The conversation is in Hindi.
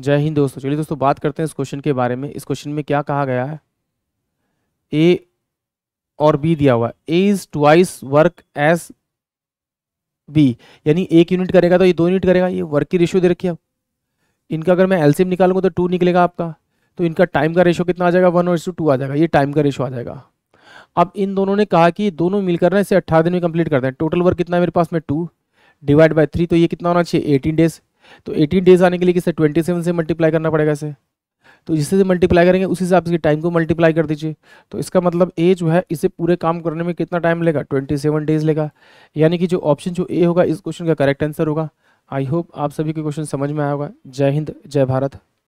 जय हिंद दोस्तों चलिए दोस्तों बात करते हैं इस क्वेश्चन के बारे में इस क्वेश्चन में क्या कहा गया है ए और बी दिया हुआ A is twice work as B यानी एक यूनिट करेगा तो ये दो यूनिट करेगा ये वर्क की रेशियो दे रखिए आप इनका अगर मैं एलसीएम निकालूंगा तो टू निकलेगा आपका तो इनका टाइम का रेशो कितना आ जाएगा वन और टू आ जाएगा ये टाइम का रेशो आ जाएगा अब इन दोनों ने कहा कि दोनों मिलकर ना इसे अट्ठारह दिन में कंप्लीट करते हैं टोटल वर्क कितना है मेरे पास में टू डिवाइड बाई थ्री तो ये कितना होना चाहिए एटीन डेज तो 18 डेज आने के लिए किसे 27 से मल्टीप्लाई करना पड़ेगा इसे तो जिससे मल्टीप्लाई करेंगे उसी हिसाब से टाइम को मल्टीप्लाई कर दीजिए तो इसका मतलब ए जो है इसे पूरे काम करने में कितना टाइम लेगा 27 डेज लेगा यानी कि जो ऑप्शन जो ए होगा इस क्वेश्चन का करेक्ट आंसर होगा आई होप आप सभी के क्वेश्चन समझ में आया होगा जय हिंद जय भारत